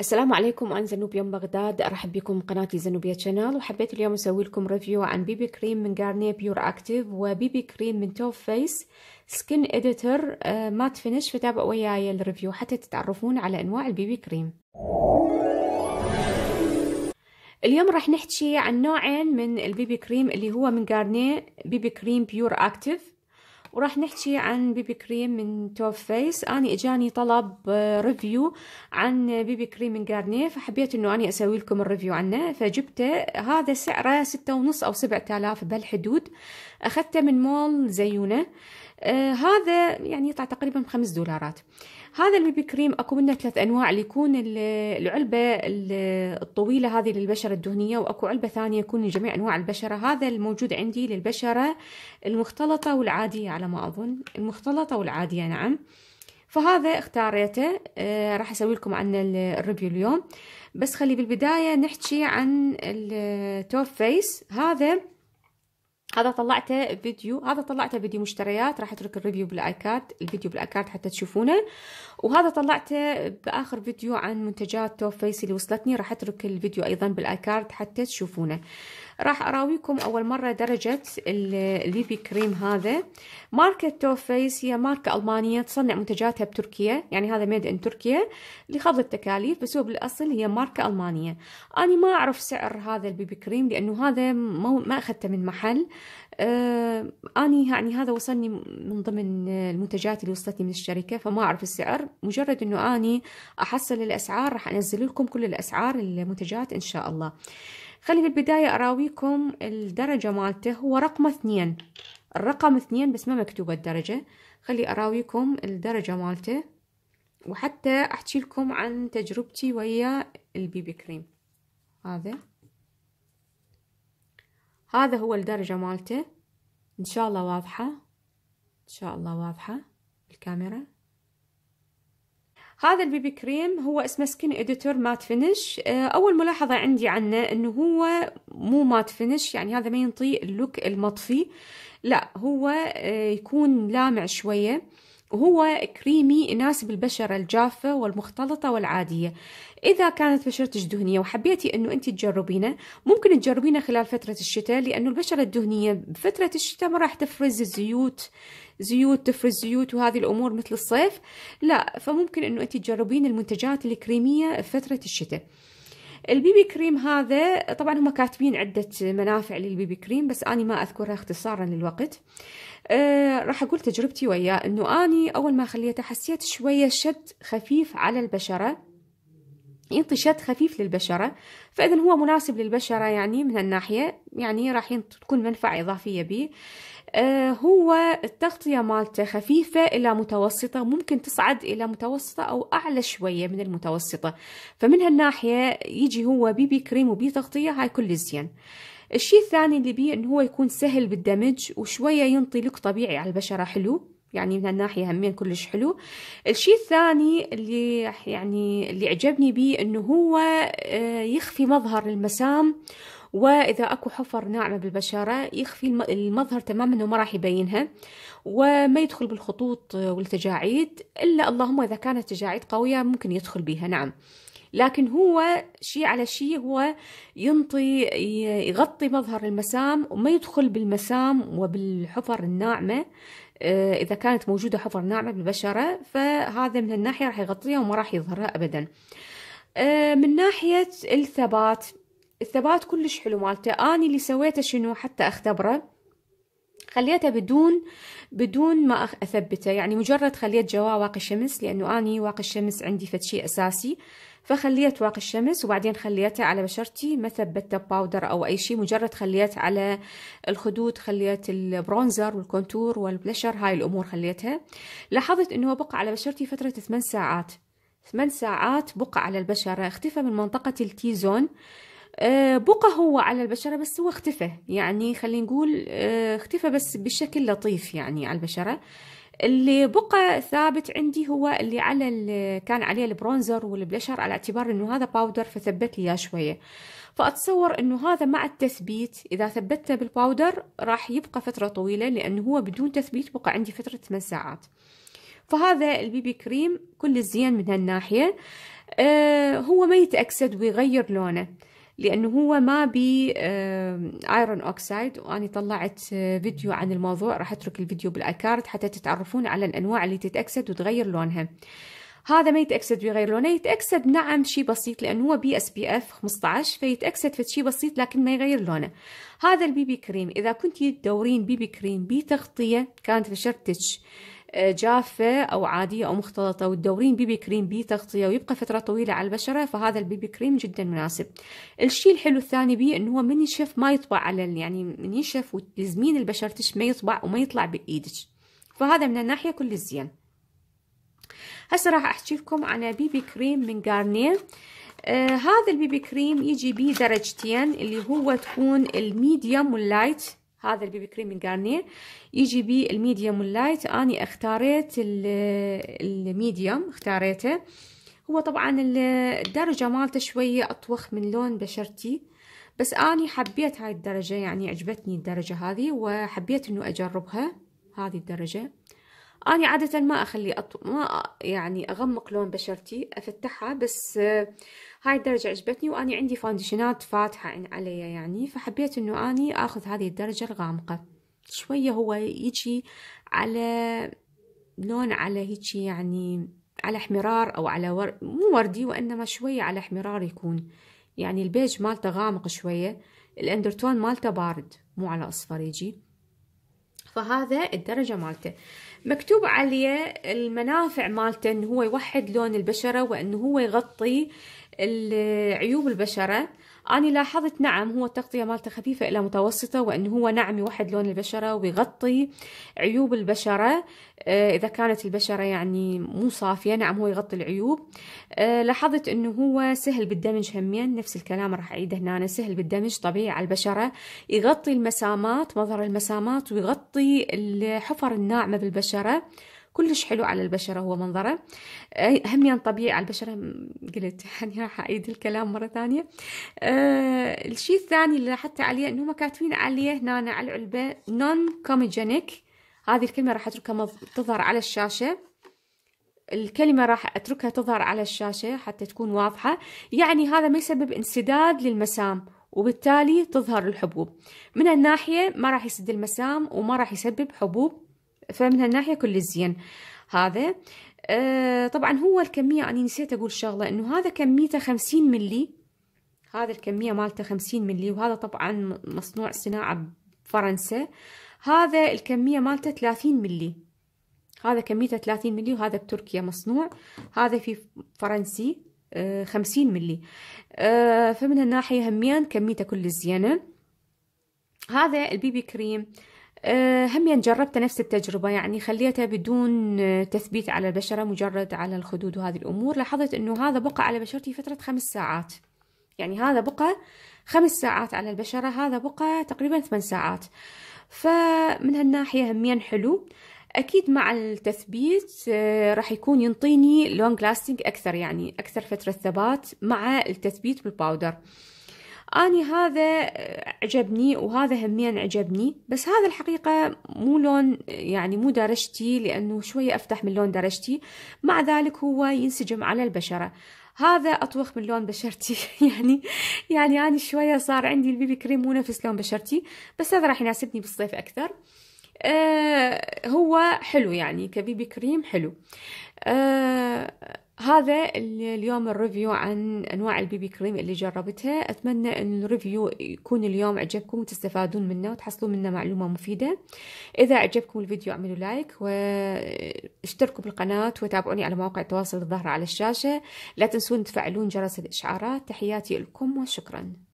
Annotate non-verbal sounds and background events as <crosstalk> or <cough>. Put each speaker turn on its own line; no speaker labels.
السلام عليكم أنا زنوبيا من بغداد أرحب بكم قناتي زنوبيا تشانل وحبيت اليوم أسوي لكم ريفيو عن بيبي كريم من غارنيه بيور أكتيف وبيبي كريم من توب فيس سكين إديتر مات فينش فتابعوا وياي الريفيو حتى تتعرفون على أنواع البيبي كريم اليوم راح نحكي عن نوعين من البيبي كريم اللي هو من غارنيه بيبي كريم بيور أكتيف وراح نحكي عن بيبي كريم من توب فيس أنا إجاني طلب ريفيو آه، عن بيبي كريم من جارنيه فحبيت إنه أنا أسوي لكم الريفيو عنه فجبته هذا سعره ستة ونص أو سبعة آلاف بهالحدود أخذته من مول زيونة آه هذا يعني يطلع تقريبا بخمس دولارات هذا البيبي كريم اكو منه ثلاث انواع اللي يكون العلبه الطويله هذه للبشره الدهنيه واكو علبه ثانيه يكون لجميع انواع البشره هذا الموجود عندي للبشره المختلطه والعاديه على ما اظن المختلطه والعاديه نعم فهذا اختاريته آه راح اسوي لكم عنه الريفيو اليوم بس خلي بالبدايه نحكي عن التوب فيس هذا هذا طلعته فيديو هذا طلعته فيديو مشتريات راح اترك الريفيو بالايكارد الفيديو بالايكارد حتى تشوفونه وهذا طلعته باخر فيديو عن منتجات توب فيس اللي وصلتني راح اترك الفيديو ايضا بالايكارد حتى تشوفونه راح اراويكم اول مره درجه الليبي كريم هذا ماركه توب فيس هي ماركه المانيه تصنع منتجاتها بتركيا يعني هذا ميد ان تركيا لخفض التكاليف بس هو بالاصل هي ماركه المانيه انا ما اعرف سعر هذا البيبي كريم لانه هذا ما اخذته من محل آه، أني يعني هذا وصلني من ضمن المنتجات اللي وصلتني من الشركة فما أعرف السعر مجرد أنه أني أحصل الأسعار راح أنزل لكم كل الأسعار المنتجات إن شاء الله خلي في البداية أراويكم الدرجة مالته هو رقم اثنين الرقم اثنين بس ما مكتوبة الدرجة خلي أراويكم الدرجة مالته وحتى أحكي لكم عن تجربتي ويا البيبي كريم هذا هذا هو الدرجة مالته إن شاء الله واضحة إن شاء الله واضحة الكاميرا هذا البيبي كريم هو اسمه سكين اديتور مات فينش آه، اول ملاحظه عندي عنه انه هو مو مات فينش يعني هذا ما ينطي اللوك المطفي لا هو آه، يكون لامع شويه وهو كريمي يناسب البشرة الجافة والمختلطة والعادية إذا كانت بشرتك دهنية وحبيتي أنه أنت تجربينه ممكن تجربينه خلال فترة الشتاء لأنه البشرة الدهنية بفترة الشتاء ما راح تفرز الزيوت زيوت تفرز زيوت وهذه الأمور مثل الصيف لا فممكن أنه أنت تجربين المنتجات الكريمية بفترة الشتاء البيبي كريم هذا طبعا هم كاتبين عدة منافع للبيبي كريم بس أنا ما أذكرها اختصارا للوقت أه راح أقول تجربتي وياه أنه أني أول ما خليته حسيت شوية شد خفيف على البشرة انطشاد خفيف للبشرة فإذا هو مناسب للبشرة يعني من الناحية يعني راح تكون منفعة إضافية به آه، هو التغطية مالته خفيفة إلى متوسطة ممكن تصعد إلى متوسطة أو أعلى شوية من المتوسطة فمن هالناحية يجي هو بي بي كريم وبي تغطية هاي كل زين الشيء الثاني اللي بيه إنه هو يكون سهل بالدمج وشوية ينطي لوك طبيعي على البشرة حلو يعني من هالناحية همين كلش حلو الشيء الثاني اللي يعني اللي عجبني به انه هو آه، يخفي مظهر المسام واذا اكو حفر ناعمه بالبشره يخفي المظهر تماما انه ما راح يبينها وما يدخل بالخطوط آه، والتجاعيد الا اللهم اذا كانت تجاعيد قويه ممكن يدخل بيها نعم لكن هو شيء على شيء هو ينطي يغطي مظهر المسام وما يدخل بالمسام وبالحفر الناعمة آه، إذا كانت موجودة حفر ناعمة بالبشرة فهذا من الناحية راح يغطيها وما راح يظهرها أبدا آه، من ناحية الثبات الثبات كلش حلو مالته أنا اللي سويته شنو حتى أختبره خليته بدون بدون ما اثبته يعني مجرد خليت جواه واقي الشمس لانه اني واقي الشمس عندي فد شيء اساسي فخليه واق الشمس وبعدين خليتها على بشرتي ما ثبتها باودر او اي شيء مجرد خليت على الخدود خليت البرونزر والكونتور والبلشر هاي الامور خليتها لاحظت انه بقى على بشرتي فتره 8 ساعات 8 ساعات بقى على البشره اختفى من منطقه التي التيزون آه، بقى هو على البشرة بس هو اختفى يعني خلينا نقول آه، اختفى بس بشكل لطيف يعني على البشرة اللي بقى ثابت عندي هو اللي على اللي كان عليه البرونزر والبلشر على اعتبار انه هذا باودر فثبت لي اياه شويه فاتصور انه هذا مع التثبيت اذا ثبتته بالباودر راح يبقى فتره طويله لانه هو بدون تثبيت بقى عندي فتره 8 ساعات فهذا البيبي كريم كل الزين من هالناحيه آه هو ما يتاكسد ويغير لونه لأنه هو ما بي ايرون اوكسايد واني طلعت آه، فيديو عن الموضوع راح أترك الفيديو بالأكارد حتى تتعرفون على الأنواع اللي تتأكسد وتغير لونها هذا ما يتأكسد ويغير لونه يتأكسد نعم شيء بسيط لأنه هو بي اس بي اف 15 فيتأكسد في شيء بسيط لكن ما يغير لونه هذا البيبي كريم إذا كنت تدورين بيبي كريم بتغطية كانت في جافة أو عادية أو مختلطة وتدورين بيبي كريم تغطية ويبقى فترة طويلة على البشرة فهذا البيبي كريم جدا مناسب الشيء الحلو الثاني بيه أنه هو من يشف ما يطبع على يعني من يشف وتلزمين البشرتش ما يطبع وما يطلع بإيدك فهذا من الناحية كل الزين هسه راح أحكي لكم عن بيبي كريم من جارنير آه هذا البيبي كريم يجي بيه درجتين اللي هو تكون الميديوم واللايت هذا البيبي كريم من جارنير يجي بي الميديوم واللايت اني اختاريت الميديوم اختاريته هو طبعا الدرجه مالته شويه اطوخ من لون بشرتي بس اني حبيت هاي الدرجه يعني عجبتني الدرجه هذه وحبيت انه اجربها هذه الدرجه أنا عادة ما أخلي أط... ما يعني أغمق لون بشرتي أفتحها بس آه، هاي الدرجة عجبتني وأني عندي فاونديشنات فاتحة علي يعني فحبيت إنه أني آخذ هذه الدرجة الغامقة شوية هو يجي على لون على هيجي يعني على احمرار أو على ور... مو وردي وإنما شوية على احمرار يكون يعني البيج مالته غامق شوية الاندرتون مالته بارد مو على أصفر يجي فهذا الدرجة مالته مكتوب عليه المنافع مالته انه هو يوحد لون البشرة وانه هو يغطي عيوب البشرة أنا لاحظت نعم هو التغطية مالته خفيفة إلى متوسطة وأن هو نعم يوحد لون البشرة ويغطي عيوب البشرة آه، إذا كانت البشرة يعني مو صافية نعم هو يغطي العيوب آه، لاحظت أنه هو سهل بالدمج همين نفس الكلام راح أعيده هنا سهل بالدمج طبيعي على البشرة يغطي المسامات مظهر المسامات ويغطي الحفر الناعمة بالبشرة كلش حلو على البشرة هو منظره هميا يعني طبيعي على البشرة قلت يعني راح أعيد الكلام مرة ثانية أه الشيء الثاني اللي لاحظت عليه أنهم كاتبين عليه هنا على العلبة نون كوميجينيك هذه الكلمة راح أتركها تظهر على الشاشة الكلمة راح أتركها تظهر على الشاشة حتى تكون واضحة يعني هذا ما يسبب انسداد للمسام وبالتالي تظهر الحبوب من الناحية ما راح يسد المسام وما راح يسبب حبوب فمن هالناحية كل زين هذا آه طبعا هو الكمية أنا نسيت أقول شغلة إنه هذا كميته 50 ملي هذا الكمية مالته 50 ملي وهذا طبعا مصنوع صناعة بفرنسا هذا الكمية مالته 30 ملي هذا كميته 30 ملي وهذا بتركيا مصنوع هذا في فرنسي آه، خمسين ملي آه، فمن هالناحية هميان كميته كل زينة هذا البيبي كريم أه، هم يعني جربت نفس التجربة يعني خليتها بدون أه، تثبيت على البشرة مجرد على الخدود وهذه الأمور لاحظت أنه هذا بقى على بشرتي فترة خمس ساعات يعني هذا بقى خمس ساعات على البشرة هذا بقى تقريبا ثمان ساعات فمن هالناحية همين حلو أكيد مع التثبيت أه، راح يكون ينطيني لونج لاستنج أكثر يعني أكثر فترة ثبات مع التثبيت بالباودر أني هذا عجبني وهذا همين عجبني بس هذا الحقيقة مو لون يعني مو درجتي لأنه شوية أفتح من لون درجتي مع ذلك هو ينسجم على البشرة هذا أطوخ من لون بشرتي <laughs> يعني يعني أنا يعني شوية صار عندي البيبي كريم مو نفس لون بشرتي بس هذا راح يناسبني بالصيف أكثر آه هو حلو يعني كبيبي كريم حلو آه هذا اليوم الريفيو عن انواع البيبي كريم اللي جربتها اتمنى ان الريفيو يكون اليوم عجبكم وتستفادون منه وتحصلون منه معلومه مفيده اذا عجبكم الفيديو اعملوا لايك واشتركوا بالقناه وتابعوني على مواقع التواصل الظاهره على الشاشه لا تنسون تفعلون جرس الاشعارات تحياتي لكم وشكرا